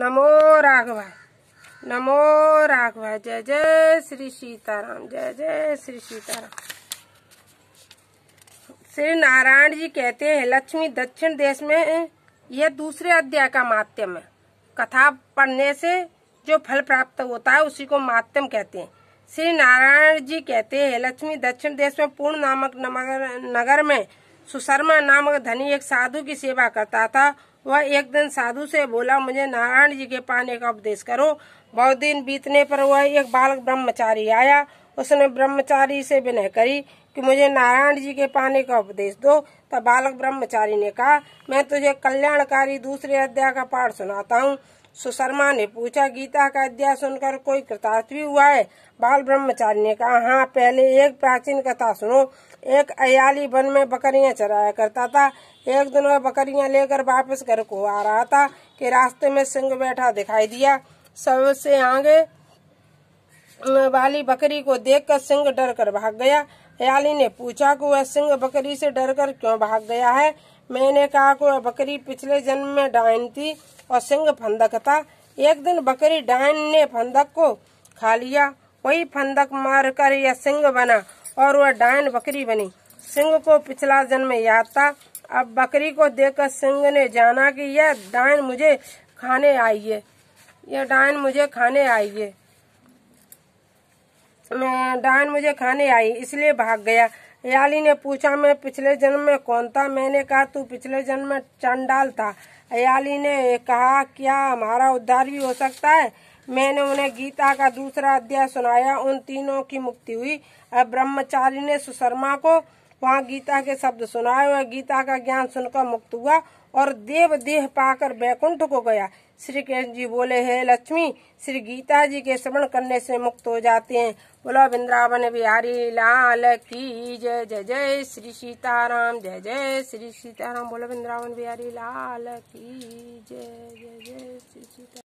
नमो राघवा नमो राघवा जय जय श्री सीताराम जय जय श्री सीताराम श्री नारायण जी कहते हैं लक्ष्मी दक्षिण देश में यह दूसरे अध्याय का माध्यम है कथा पढ़ने से जो फल प्राप्त होता है उसी को माध्यम कहते हैं श्री नारायण जी कहते हैं लक्ष्मी दक्षिण देश में पूर्ण नामक नगर में सुशर्मा नामक धनी एक साधु की सेवा करता था वह एक दिन साधु से बोला मुझे नारायण जी के पाने का उपदेश करो बहुत दिन बीतने पर वह एक बालक ब्रह्मचारी आया उसने ब्रह्मचारी से विनय करी कि मुझे नारायण जी के पाने का उपदेश दो तब बालक ब्रह्मचारी ने कहा मैं तुझे कल्याणकारी दूसरे अध्याय का पाठ सुनाता हूँ सुशर्मा ने पूछा गीता का अध्याय सुनकर कोई कृतार्थ भी हुआ है बाल ब्रह्मचारी ने कहा हाँ पहले एक प्राचीन कथा सुनो एक अयाली वन में बकरियां चराया करता था एक दिन वह बकरियां लेकर वापस घर को आ रहा था कि रास्ते में सिंह बैठा दिखाई दिया सबसे आगे वाली बकरी को देखकर सिंह डर कर भाग गया हयाली ने पूछा कि वह सिंह बकरी से डरकर क्यों भाग गया है मैंने कहा कि वह बकरी पिछले जन्म में डायन थी और सिंह फंदक था एक दिन बकरी डायन ने फंदक को खा लिया वही फंदक मार कर यह सिंह बना और वह डायन बकरी बनी सिंह को पिछला जन्म याद था अब बकरी को देखकर सिंह ने जाना कि यह डायन मुझे खाने आई है यह डायन मुझे खाने आई है डायन मुझे खाने आई इसलिए भाग गया याली ने पूछा मैं पिछले जन्म में कौन था मैंने कहा तू पिछले जन्म में चंडाल था याली ने कहा क्या हमारा उद्धार भी हो सकता है मैंने उन्हें गीता का दूसरा अध्याय सुनाया उन तीनों की मुक्ति हुई ब्रह्मचारी ने सुशर्मा को वहाँ गीता के शब्द सुनाए हुए गीता का ज्ञान सुनकर मुक्त हुआ और देव देह पाकर बैकुंठ को गया श्री कृष्ण जी बोले हे लक्ष्मी श्री गीता जी के श्रवण करने से मुक्त हो जाते हैं बोला वृंदावन बिहारी लाल की जय जय जय श्री सीताराम जय जय श्री सीताराम बोला वृंदावन बिहारी लाल की जय जय जय श्री सीताराम